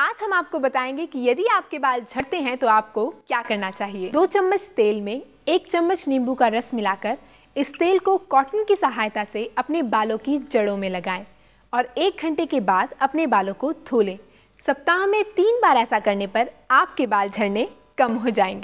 आज हम आपको बताएंगे कि यदि आपके बाल झड़ते हैं तो आपको क्या करना चाहिए दो चम्मच तेल में एक चम्मच नींबू का रस मिलाकर इस तेल को कॉटन की सहायता से अपने बालों की जड़ों में लगाएं और एक घंटे के बाद अपने बालों को धो लें सप्ताह में तीन बार ऐसा करने पर आपके बाल झड़ने कम हो जाएंगे